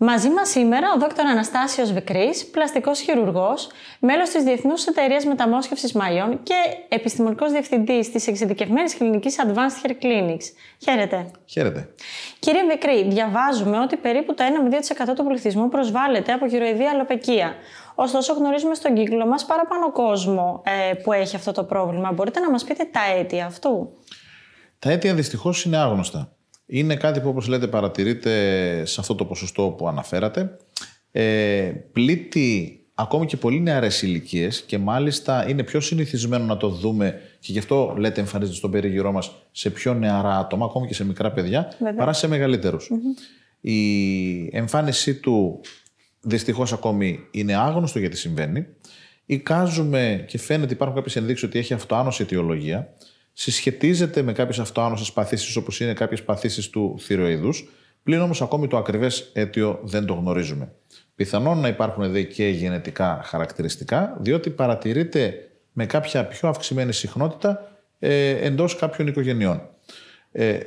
Μαζί μας σήμερα ο Δ. Αναστάσιος Βικρής, πλαστικός χειρουργός, μέλος της Διεθνούς Εταιρείας Μεταμόσχευσης Μαλλιών και επιστημονικός διευθυντής της εξειδικευμένης κλινικής Advanced Hair Clinics. Χαίρετε. Χαίρετε. Κύριε Βικρή, διαβάζουμε ότι περίπου το 1-2% του πληθυσμού προσβάλλεται από χειροειδή αλοπαικία. Ωστόσο, γνωρίζουμε στον κύκλο μας παραπάνω κόσμο ε, που έχει αυτό το πρόβλημα. Μπορείτε να μας πείτε τα αίτια αυτού. Τα αίτια δυστυχώς είναι άγνωστα είναι κάτι που όπως λέτε παρατηρείται σε αυτό το ποσοστό που αναφέρατε. Ε, πλήττει ακόμη και πολύ νεαρές ηλικίες και μάλιστα είναι πιο συνηθισμένο να το δούμε και γι' αυτό λέτε εμφανίζεται στον περίγυρό μας σε πιο νεαρά άτομα, ακόμη και σε μικρά παιδιά, παρά σε μεγαλυτερους Η εμφάνισή του δυστυχώς ακόμη είναι άγνωστο γιατί συμβαίνει. Εικάζουμε και φαίνεται υπάρχουν κάποιες ενδείξεις ότι έχει αυτοάνωση αιτιολογία συσχετίζεται με κάποιες αυτοάνωσε παθήσεις όπως είναι κάποιες παθήσεις του θηροειδού, πλην όμως ακόμη το ακριβές αίτιο δεν το γνωρίζουμε. Πιθανόν να υπάρχουν εδώ και γενετικά χαρακτηριστικά, διότι παρατηρείται με κάποια πιο αυξημένη συχνότητα ε, εντός κάποιων οικογενειών. Ε,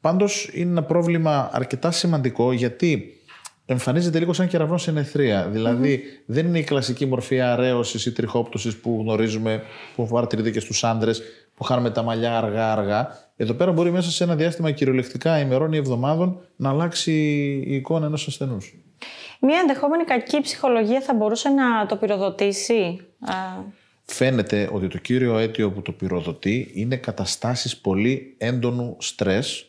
Πάντως είναι ένα πρόβλημα αρκετά σημαντικό γιατί εμφανίζεται λίγο σαν κεραυνο νεθρία. συνεθρία. Δηλαδή, δεν είναι η κλασική μορφή αρέωσης ή τριχόπτωσης που γνωρίζουμε, που παρατηρείται και στους άντρες, που χάνουμε τα μαλλιά αργά-αργά. Εδώ πέρα μπορεί μέσα σε ένα διάστημα κυριολεκτικά ημερών ή εβδομάδων να αλλάξει η εικόνα ενός ασθενούς. Μια ενδεχόμενη κακή ψυχολογία θα μπορούσε να το πυροδοτήσει. Φαίνεται ότι το κύριο αίτιο που το πυροδοτεί είναι καταστάσεις πολύ έντονου στρες,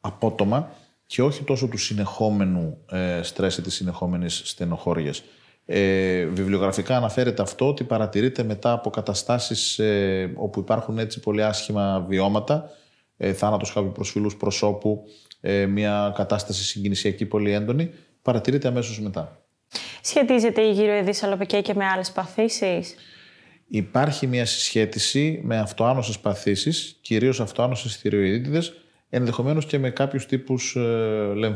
απότομα, και όχι τόσο του συνεχόμενου ε, στρες ή της συνεχόμενης στενοχώριας. Ε, βιβλιογραφικά αναφέρεται αυτό ότι παρατηρείται μετά από καταστάσεις ε, όπου υπάρχουν έτσι πολύ άσχημα βιώματα, ε, θάνατος κάποιου προσφύλους προσώπου, ε, μια κατάσταση συγκινησιακή πολύ έντονη, παρατηρείται αμέσως μετά. Σχετίζεται η γύρω σαλοπικία και με άλλες παθήσεις? Υπάρχει μια συσχέτιση με αυτοάνωσες παθήσεις, κυρίως αυτοάνωσες θηριοειδίτιδες, ενδεχομένως και με κάποιους τύπους ε,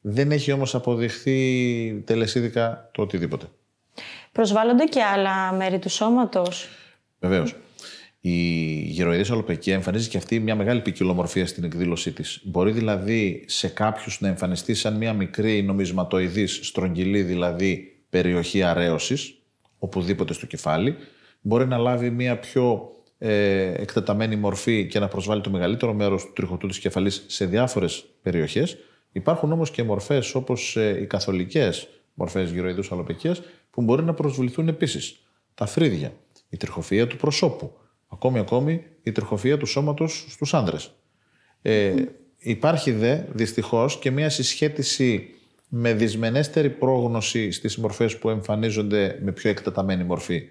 Δεν έχει όμως αποδειχθεί τελεσίδικα το οτιδήποτε. Προσβάλλονται και άλλα μέρη του σώματος. Βεβαίως. Η γεροειδής αλοπαικία εμφανίζει και αυτή μια μεγάλη ποικιλομορφία στην εκδήλωσή της. Μπορεί δηλαδή σε κάποιους να εμφανιστεί σαν μια μικρή νομισματοειδής, στρογγυλή δηλαδή περιοχή αρέωσης, οπουδήποτε στο κεφάλι. Μπορεί να λάβει μια πιο ε, εκτεταμένη μορφή και να προσβάλλει το μεγαλύτερο μέρος του τριχωτού της κεφαλής σε διάφορες περιοχές. Υπάρχουν όμως και μορφές όπως ε, οι καθολικές μορφές γυροειδούς αλοπαικίας που μπορεί να προσβληθούν επίσης. Τα φρύδια, η τριχοφία του προσώπου, ακόμη ακόμη η τριχοφυα του σώματος στους άνδρες. Ε, υπάρχει δε δυστυχώς και μια συσχέτιση με δυσμενέστερη πρόγνωση στις μορφές που εμφανίζονται με πιο εκτεταμένη μορφή.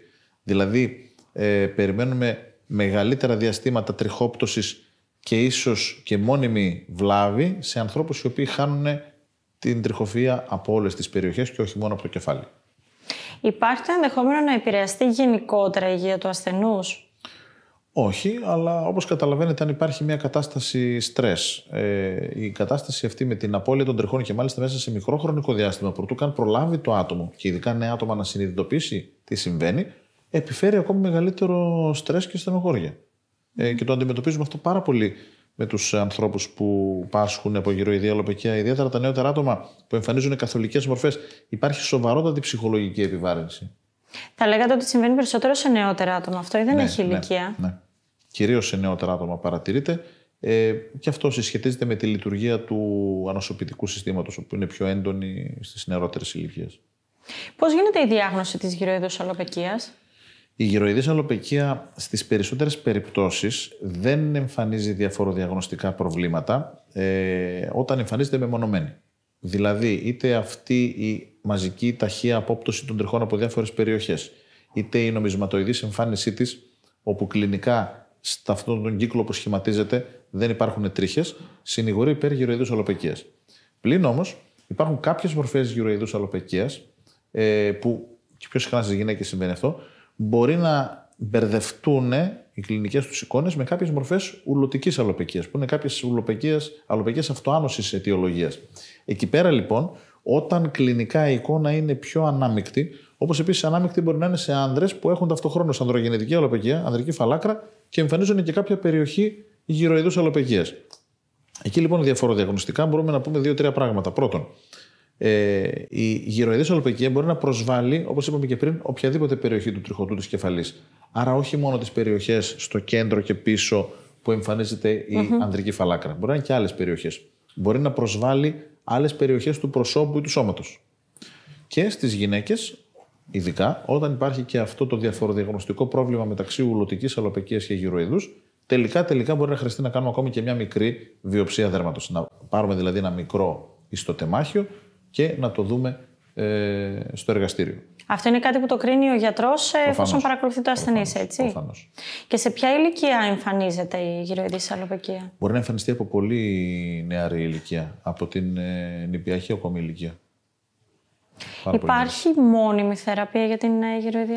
Δηλαδή, ε, περιμένουμε μεγαλύτερα διαστήματα τριχόπτωσης και ίσως και μόνιμη βλάβη σε ανθρώπους οι οποίοι χάνουν την τριχοφία από όλες τις περιοχές και όχι μόνο από το κεφάλι. Υπάρχει το ενδεχόμενο να επηρεαστεί γενικότερα η υγεία του ασθενούς. Όχι, αλλά όπως καταλαβαίνετε αν υπάρχει μια κατάσταση στρες, ε, η κατάσταση αυτή με την απώλεια των τριχών και μάλιστα μέσα σε μικρό χρονικό διάστημα, προτού καν προλάβει το άτομο και ειδικά νέα άτομα να συνειδητοποιήσει τι συμβαίνει, επιφέρει ακόμη μεγαλύτερο στρες και στενοχώρια. Ε, και το αντιμετωπίζουμε αυτό πάρα πολύ με τους ανθρώπους που πάσχουν από γυροειδή αλοπαικία, ιδιαίτερα τα νεότερα άτομα που εμφανίζουν καθολικές μορφές. Υπάρχει σοβαρότατη ψυχολογική επιβάρυνση. Θα λέγατε ότι συμβαίνει περισσότερο σε νεότερα άτομα αυτό, ή δεν ναι, έχει ναι, ηλικία. Ναι, ναι. Κυρίως σε νεότερα άτομα παρατηρείται. Ε, και αυτό συσχετίζεται με τη λειτουργία του ανοσοποιητικού συστήματος, που είναι πιο έντονη στις νεότερες ηλικίες. Πώς γίνεται η διάγνωση της γυροειδού αλλοπαικία, η γυροειδής αλοπαικία στις περισσότερες περιπτώσεις δεν εμφανίζει διαφοροδιαγνωστικά προβλήματα ε, όταν εμφανίζεται μεμονωμένη. Δηλαδή, είτε αυτή η μαζική ταχεία απόπτωση των τριχών από διάφορες περιοχές, είτε η νομισματοειδής εμφάνισή της, όπου κλινικά σε αυτόν τον κύκλο που σχηματίζεται δεν υπάρχουν τρίχες. συνηγορεί υπέρ γυροειδούς αλοπεκίας. Πλην όμως, υπάρχουν κάποιες μορφές γυροειδούς αλοπεκίας, ε, που και πιο συχνά στις γυναίκες συμβαίνει αυτό, μπορεί να μπερδευτούν οι κλινικές τους εικόνες με κάποιες μορφές ουλωτικής αλλοπαικία, που είναι κάποιες αλλοπαικίε αυτοάνωσης αιτιολογίας. Εκεί πέρα λοιπόν, όταν κλινικά η εικόνα είναι πιο ανάμεικτη, όπως επίσης ανάμεικτη μπορεί να είναι σε άνδρες που έχουν ταυτοχρόνως ανδρογενετική αλλοπαικία, ανδρική φαλάκρα και εμφανίζουν και κάποια περιοχή γυροειδούς αλλοπαικία. Εκεί λοιπόν διαφοροδιαγνωστικά μπορούμε να πούμε δύο-τρία πράγματα. Πρώτον, ε, η γυροειδής ολοπαικία μπορεί να προσβάλλει, όπως είπαμε και πριν, οποιαδήποτε περιοχή του τριχωτού της κεφαλής. Άρα όχι μόνο τις περιοχές στο κέντρο και πίσω που εμφανίζεται η mm ανδρική φαλάκρα. Μπορεί να είναι και άλλες περιοχές. Μπορεί να προσβάλλει άλλες περιοχές του προσώπου ή του σώματος. Και στις γυναίκες, ειδικά, όταν υπάρχει και αυτό το διαφοροδιαγνωστικό πρόβλημα μεταξύ ουλωτικής αλοπαικίας και γυροειδούς, τελικά, τελικά μπορεί να χρειαστεί να κάνουμε ακόμη και μια μικρή βιοψία δέρματος. Να πάρουμε δηλαδή ένα μικρό ιστοτεμάχιο και να το δούμε ε, στο εργαστήριο. Αυτό είναι κάτι που το κρίνει ο γιατρός ε, εφόσον παρακολουθεί το ασθενή, έτσι. Προφανώς. Και σε ποια ηλικία εμφανίζεται η γυροειδή αλλοπαικία, Μπορεί να εμφανιστεί από πολύ νεαρή ηλικία, από την ε, νηπιαχή ακόμη ηλικία. Υπάρχει μόνιμη θεραπεία για την ε, γυροειδή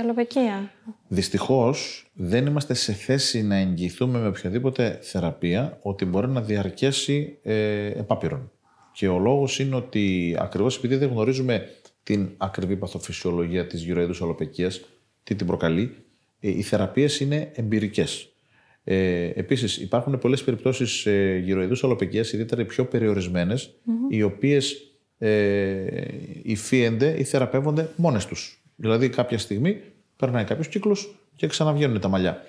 Δυστυχώς Δυστυχώς δεν είμαστε σε θέση να εγγυηθούμε με οποιαδήποτε θεραπεία ότι μπορεί να διαρκέσει ε, επάπειρον. Και ο λόγος είναι ότι ακριβώς επειδή δεν γνωρίζουμε την ακριβή παθοφυσιολογία της γυροειδούς αλοπαικίας, τι την προκαλεί, ε, οι θεραπείες είναι εμπειρικές. Ε, επίσης υπάρχουν πολλές περιπτώσεις ε, γυροειδούς ιδιαίτερα οι πιο περιορισμενες οι οποίες ε, υφίενται ή θεραπεύονται μόνες τους. Δηλαδή κάποια στιγμή περνάει κάποιος κύκλος και ξαναβγαίνουν τα μαλλιά.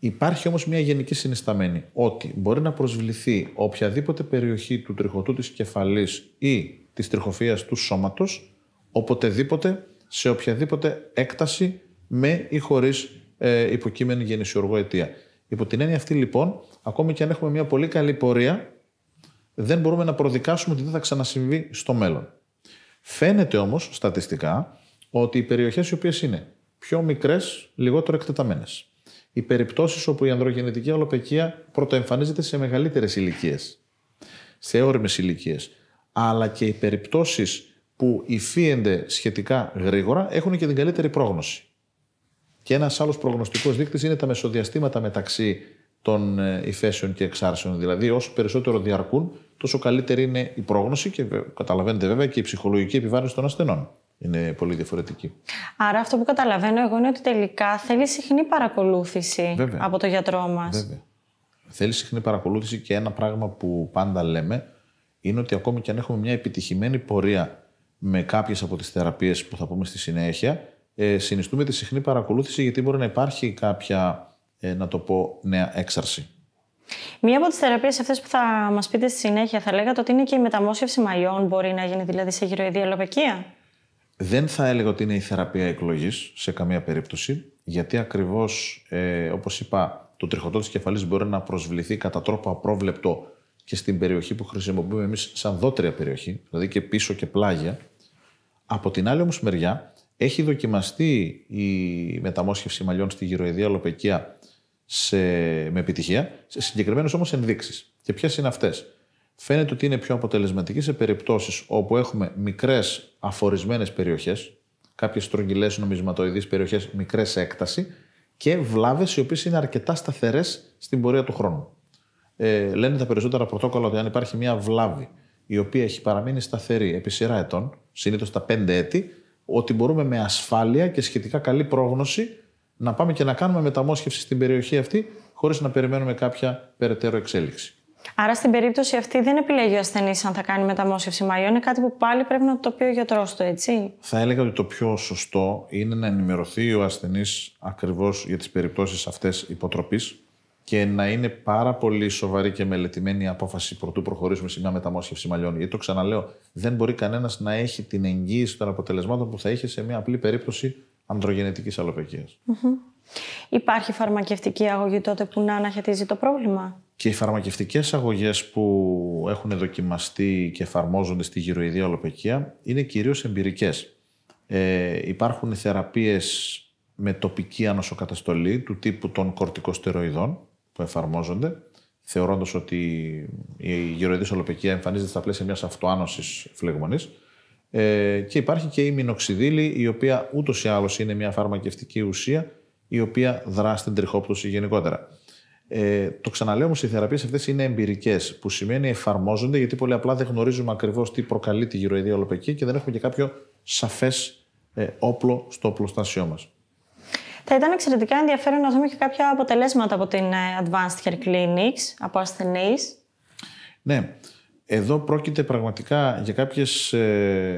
Υπάρχει όμως μια γενική συνισταμένη ότι μπορεί να προσβληθεί οποιαδήποτε περιοχή του τριχωτού της κεφαλής ή της τριχοφίας του σώματος οποτεδήποτε σε οποιαδήποτε έκταση με ή χωρίς ε, υποκείμενη γεννησιοργό αιτία. Υπό την έννοια αυτή λοιπόν, ακόμη και αν έχουμε μια πολύ καλή πορεία, δεν μπορούμε να προδικάσουμε ότι δεν θα ξανασυμβεί στο μέλλον. Φαίνεται όμως στατιστικά ότι οι περιοχές οι οποίες είναι πιο μικρές, λιγότερο εκτεταμένες, οι περιπτώσεις όπου η ανδρογενετική αλλοπαικία πρωτοεμφανίζεται σε μεγαλύτερες ηλικίες, σε όριμε ηλικίες. Αλλά και οι περιπτώσεις που υφίενται σχετικά γρήγορα έχουν και την καλύτερη πρόγνωση. Και ένας άλλος προγνωστικός δείκτης είναι τα μεσοδιαστήματα μεταξύ των ε, υφέσεων και εξάρσεων. Δηλαδή, όσο περισσότερο διαρκούν, τόσο καλύτερη είναι η πρόγνωση και καταλαβαίνετε βέβαια και η ψυχολογική επιβάρυνση των ασθενών είναι πολύ διαφορετική. Άρα αυτό που καταλαβαίνω εγώ είναι ότι τελικά θέλει συχνή παρακολούθηση από το γιατρό μας. Βέβαια. Θέλει συχνή παρακολούθηση και ένα πράγμα που πάντα λέμε είναι ότι ακόμη και αν έχουμε μια επιτυχημένη πορεία με κάποιες από τις θεραπείες που θα πούμε στη συνέχεια, ε, συνιστούμε τη συχνή παρακολούθηση γιατί μπορεί να υπάρχει κάποια, ε, να το πω, νέα έξαρση. Μία από τις θεραπείες αυτές που θα μας πείτε στη συνέχεια, θα λέγατε ότι είναι και η μεταμόσχευση μαλλιών. Μπορεί να γίνει δηλαδή σε γυροειδή δεν θα έλεγα ότι είναι η θεραπεία εκλογής σε καμία περίπτωση, γιατί ακριβώς, ε, όπως είπα, το τριχωτό της κεφαλής μπορεί να προσβληθεί κατά τρόπο απρόβλεπτο και στην περιοχή που χρησιμοποιούμε εμείς σαν δότρια περιοχή, δηλαδή και πίσω και πλάγια. Από την άλλη όμως μεριά, έχει δοκιμαστεί η μεταμόσχευση μαλλιών στη γυροειδία αλοπεκία σε, με επιτυχία, σε συγκεκριμένες όμως ενδείξεις. Και ποιες είναι αυτές, φαίνεται ότι είναι πιο αποτελεσματική σε περιπτώσεις όπου έχουμε μικρές αφορισμένες περιοχές, κάποιες στρογγυλές νομισματοειδείς περιοχές, μικρές έκταση και βλάβες οι οποίες είναι αρκετά σταθερές στην πορεία του χρόνου. Ε, λένε τα περισσότερα πρωτόκολλα ότι αν υπάρχει μια βλάβη η οποία έχει παραμείνει σταθερή επί σειρά ετών, συνήθως τα 5 έτη, ότι μπορούμε με ασφάλεια και σχετικά καλή πρόγνωση να πάμε και να κάνουμε μεταμόσχευση στην περιοχή αυτή χωρίς να περιμένουμε κάποια περαιτέρω εξέλιξη. Άρα στην περίπτωση αυτή δεν επιλέγει ο ασθενής αν θα κάνει μεταμόσχευση μαλλιών. Είναι κάτι που πάλι πρέπει να το πει ο γιατρός του, έτσι. Θα έλεγα ότι το πιο σωστό είναι να ενημερωθεί ο ασθενής ακριβώς για τις περιπτώσεις αυτές υποτροπής και να είναι πάρα πολύ σοβαρή και μελετημένη η απόφαση πρωτού προχωρήσουμε σε μια μεταμόσχευση μαλλιών. Γιατί το ξαναλέω, δεν μπορεί κανένας να έχει την εγγύηση των αποτελεσμάτων που θα είχε σε μια απλή περίπτωση ανδρογενετικής Υπάρχει φαρμακευτική αγωγή τότε που να αναχαιτίζει το πρόβλημα και οι φαρμακευτικές αγωγές που έχουν δοκιμαστεί και εφαρμόζονται στη γυροειδή ολοπαικία είναι κυρίως εμπειρικές. Ε, υπάρχουν θεραπείες με τοπική ανοσοκαταστολή του τύπου των κορτικοστεροειδών που εφαρμόζονται, θεωρώντας ότι η γυροειδή ολοπαικία εμφανίζεται στα πλαίσια μιας αυτοάνωσης φλεγμονής. Ε, και υπάρχει και η μινοξιδίλη, η οποία ούτως ή άλλως είναι μια φαρμακευτική ουσία, η οποία δρά στην τριχόπτωση γενικότερα. Ε, το ξαναλέω όμως, οι θεραπείες αυτές είναι εμπειρικές, που σημαίνει εφαρμόζονται γιατί πολύ απλά δεν γνωρίζουμε ακριβώς τι προκαλεί τη γυροειδία ολοπαική και δεν έχουμε και κάποιο σαφές ε, όπλο στο οπλοστάσιό μας. Θα ήταν εξαιρετικά ενδιαφέρον να δούμε και κάποια αποτελέσματα από την ε, Advanced Hair Clinics, από ασθενείς. Ναι. Εδώ πρόκειται πραγματικά για κάποιες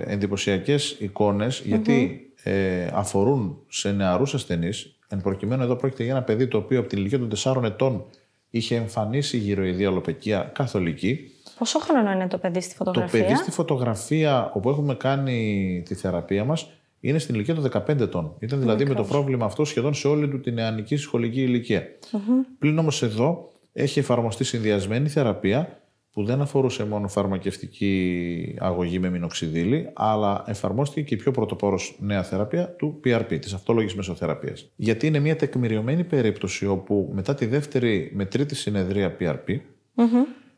εντυπωσιακές εικόνες εικονες γιατί ε, αφορούν σε νεαρούς ασθενείς. Εν προκειμένου εδώ πρόκειται για ένα παιδί το οποίο από την ηλικία των 4 ετών είχε εμφανίσει γυροειδή αλοπαικία καθολική. Πόσο χρόνο είναι το παιδί στη φωτογραφία? Το παιδί στη φωτογραφία όπου έχουμε κάνει τη θεραπεία μας είναι στην ηλικία των 15 ετών. Ήταν δηλαδή με το πρόβλημα αυτό σχεδόν σε όλη του την νεανική σχολική ηλικία. Mm-hmm. Πλην όμως εδώ έχει εφαρμοστεί συνδυασμένη θεραπεία που δεν αφορούσε μόνο φαρμακευτική αγωγή με μηνοξιδίλη, αλλά εφαρμόστηκε και η πιο πρωτοπόρος νέα θεραπεία του PRP, της αυτόλογης μεσοθεραπείας. Γιατί είναι μια τεκμηριωμένη περίπτωση όπου μετά τη δεύτερη με τρίτη συνεδρία PRP,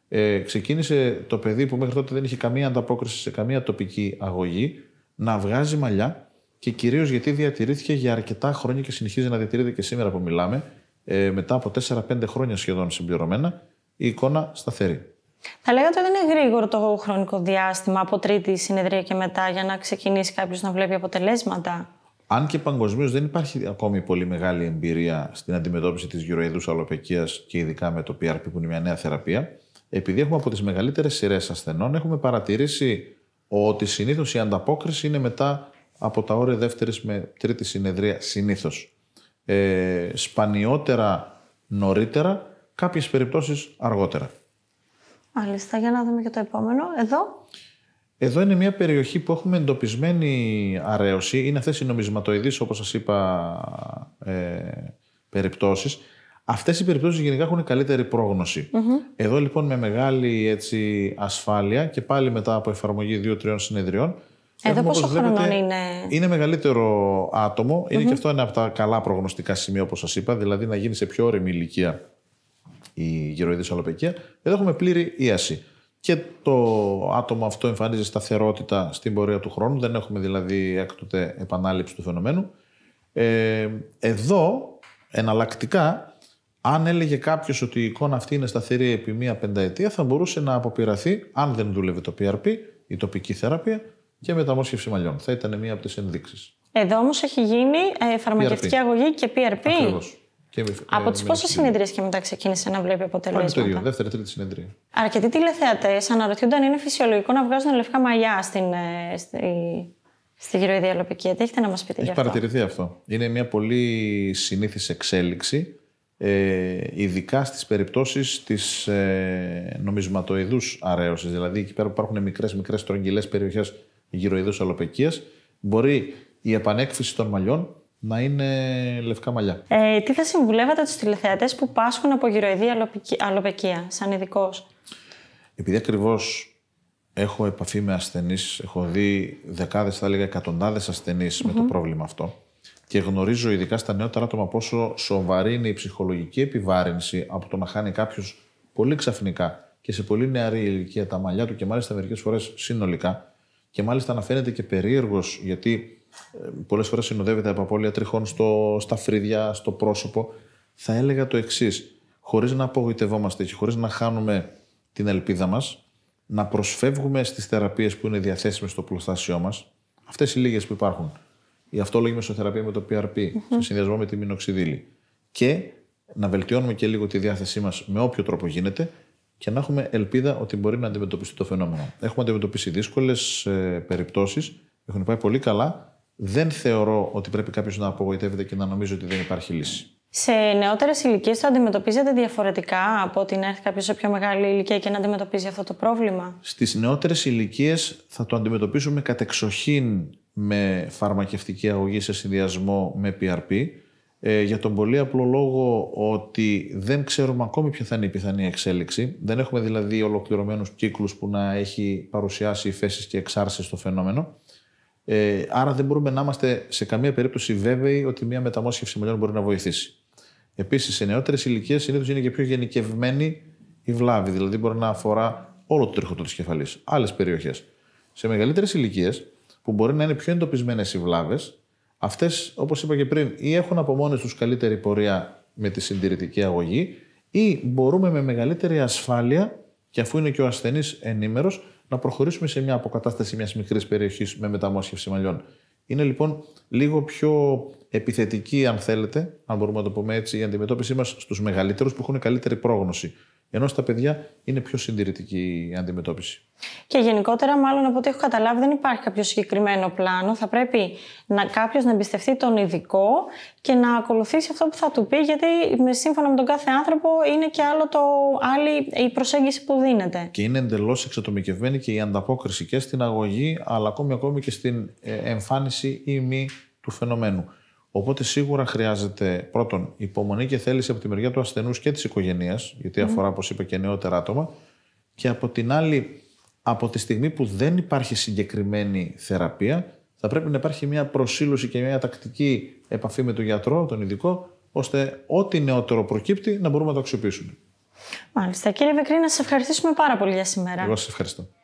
ε, ξεκίνησε το παιδί που μέχρι τότε δεν είχε καμία ανταπόκριση σε καμία τοπική αγωγή να βγάζει μαλλιά και κυρίως γιατί διατηρήθηκε για αρκετά χρόνια και συνεχίζει να διατηρείται και σήμερα που μιλάμε, ε, μετά από 4-5 χρόνια σχεδόν συμπληρωμένα, η εικόνα σταθερή. Θα λέγατε ότι είναι γρήγορο το χρονικό διάστημα από τρίτη συνεδρία και μετά για να ξεκινήσει κάποιος να βλέπει αποτελέσματα. Αν και παγκοσμίως δεν υπάρχει ακόμη πολύ μεγάλη εμπειρία στην αντιμετώπιση της γυροειδού αλλοπαικία και ειδικά με το PRP, που είναι μια νέα θεραπεία, επειδή έχουμε από τις μεγαλύτερες σειρές ασθενών, έχουμε παρατηρήσει ότι συνήθως η ανταπόκριση είναι μετά από τα όρια δεύτερης με τρίτη συνεδρία, συνήθως. Ε, σπανιότερα νωρίτερα, κάποιες περιπτώσεις αργότερα. Μάλιστα, για να δούμε και το επόμενο. Εδώ. Εδώ είναι μια περιοχή που έχουμε εντοπισμένη αρέωση. Είναι αυτές οι νομισματοειδείς, όπως σας είπα, ε, περιπτώσεις. Αυτές οι περιπτώσεις γενικά έχουν καλύτερη Εδώ λοιπόν με μεγάλη έτσι, ασφάλεια και πάλι μετά από εφαρμογή δύο-τριών συνεδριών. Ε, εδώ πόσο χρονών είναι. Είναι μεγαλύτερο Είναι και αυτό ένα από τα καλά προγνωστικά σημεία όπως σας είπα. Δηλαδή να γίνει σε πιο όρημη ηλικία η γυροειδής αλοπαικία, Εδώ έχουμε πλήρη ίαση. Και το άτομο αυτό εμφανίζει σταθερότητα στην πορεία του χρόνου, δεν έχουμε δηλαδή έκτοτε επανάληψη του φαινομένου. Ε, εδώ, εναλλακτικά, αν έλεγε κάποιος ότι η εικόνα αυτή είναι σταθερή επί μία πενταετία, θα μπορούσε να αποπειραθεί, αν δεν δούλευε το PRP, η τοπική θεραπεία και μεταμόσχευση μαλλιών. Θα ήταν μία από τις ενδείξεις. Εδώ όμως έχει γίνει ε, φαρμακευτική αγωγή και PRP. Ακριβώς. Και από τι πόσε συνεδρίες και μετά ξεκίνησε να βλέπει αποτελέσματα. Από το ίδιο, δεύτερη, τρίτη συνεδρία. Αρκετοί τηλεθεατέ αναρωτιούνται αν είναι φυσιολογικό να βγάζουν λευκά μαλλιά στην, ε, στη, στη γυροειδή Τι έχετε να μας πείτε Έχει γι' αυτό. παρατηρηθεί αυτό. Είναι μια πολύ συνήθις εξέλιξη, ε, ειδικά στις περιπτώσεις της ε, νομισματοειδούς αρέωσης. Δηλαδή εκεί πέρα που υπάρχουν μικρέ-μικρέ τρογγυλές περιοχές γυροειδούς αλοπικία, μπορεί η επανέκφυση των μαλλιών να είναι λευκά μαλλιά. Ε, τι θα συμβουλεύατε τους τηλεθεατές που πάσχουν από γυροειδή αλοπαικία σαν ειδικός. Επειδή ακριβώς έχω επαφή με ασθενείς, έχω δει δεκάδες, θα έλεγα ασθενεί ασθενείς mm-hmm. με το πρόβλημα αυτό και γνωρίζω ειδικά στα νεότερα άτομα πόσο σοβαρή είναι η ψυχολογική επιβάρυνση από το να χάνει κάποιος πολύ ξαφνικά και σε πολύ νεαρή ηλικία τα μαλλιά του και μάλιστα μερικές φορές συνολικά. Και μάλιστα να φαίνεται και περίεργος γιατί ε, πολλές φορές συνοδεύεται από απώλεια τριχών στο, στα φρύδια, στο πρόσωπο, θα έλεγα το εξής. Χωρίς να απογοητευόμαστε και χωρίς να χάνουμε την ελπίδα μας, να προσφεύγουμε στις θεραπείες που είναι διαθέσιμες στο πλουστάσιό μας, αυτές οι λίγες που υπάρχουν. Η αυτόλογη μεσοθεραπεία με το PRP, σε συνδυασμό με τη μινοξιδίλη. Και να βελτιώνουμε και λίγο τη διάθεσή μας με όποιο τρόπο γίνεται και να έχουμε ελπίδα ότι μπορεί να αντιμετωπιστεί το φαινόμενο. Έχουμε αντιμετωπίσει δύσκολες περιπτώσεις, έχουν πάει πολύ καλά δεν θεωρώ ότι πρέπει κάποιος να απογοητεύεται και να νομίζει ότι δεν υπάρχει λύση. Σε νεότερες ηλικίες το αντιμετωπίζετε διαφορετικά από ότι να έρθει κάποιος σε πιο μεγάλη ηλικία και να αντιμετωπίζει αυτό το πρόβλημα. Στις νεότερες ηλικίες θα το αντιμετωπίσουμε κατεξοχήν με φαρμακευτική αγωγή σε συνδυασμό με PRP. Ε, για τον πολύ απλό λόγο ότι δεν ξέρουμε ακόμη ποια θα είναι η πιθανή εξέλιξη. Δεν έχουμε δηλαδή ολοκληρωμένους κύκλους που να έχει παρουσιάσει θέσει και εξάρσεις στο φαινόμενο. Ε, άρα δεν μπορούμε να είμαστε σε καμία περίπτωση βέβαιοι ότι μια μεταμόσχευση μελιών μπορεί να βοηθήσει. Επίσης, σε νεότερες ηλικίες συνήθως είναι και πιο γενικευμένη η βλάβη, δηλαδή μπορεί να αφορά όλο το τρίχο του κεφαλής, άλλες περιοχές. Σε μεγαλύτερες ηλικίες, που μπορεί να είναι πιο εντοπισμένες οι βλάβες, αυτές, όπως είπα και πριν, ή έχουν από μόνες τους καλύτερη πορεία με τη συντηρητική αγωγή, ή μπορούμε με μεγαλύτερη ασφάλεια, και αφού είναι και ο ασθενής ενήμερος, να προχωρήσουμε σε μια αποκατάσταση μιας μικρής περιοχής με μεταμόσχευση μαλλιών. Είναι λοιπόν λίγο πιο επιθετική, αν θέλετε, αν μπορούμε να το πούμε έτσι, η αντιμετώπιση μας στους μεγαλύτερους που έχουν καλύτερη πρόγνωση. Ενώ στα παιδιά είναι πιο συντηρητική η αντιμετώπιση. Και γενικότερα, μάλλον από ό,τι έχω καταλάβει, δεν υπάρχει κάποιο συγκεκριμένο πλάνο. Θα πρέπει να, κάποιος να εμπιστευτεί τον ειδικό και να ακολουθήσει αυτό που θα του πει, γιατί με, σύμφωνα με τον κάθε άνθρωπο είναι και άλλο το, άλλη η προσέγγιση που δίνεται. Και είναι εντελώς εξατομικευμένη και η ανταπόκριση και στην αγωγή, αλλά ακόμη, ακόμη και στην ε, εμφάνιση ή μη του φαινομένου. Οπότε σίγουρα χρειάζεται πρώτον υπομονή και θέληση από τη μεριά του ασθενούς και της οικογένειας, γιατί αφορά, όπως είπα, και νεότερα άτομα. Και από την άλλη, από τη στιγμή που δεν υπάρχει συγκεκριμένη θεραπεία, θα πρέπει να υπάρχει μια προσήλωση και μια τακτική επαφή με τον γιατρό, τον ειδικό, ώστε ό,τι νεότερο προκύπτει να μπορούμε να το αξιοποιήσουμε. Μάλιστα. Κύριε Βικρή, να σας ευχαριστήσουμε πάρα πολύ για σήμερα. Εγώ σας ευχαριστώ.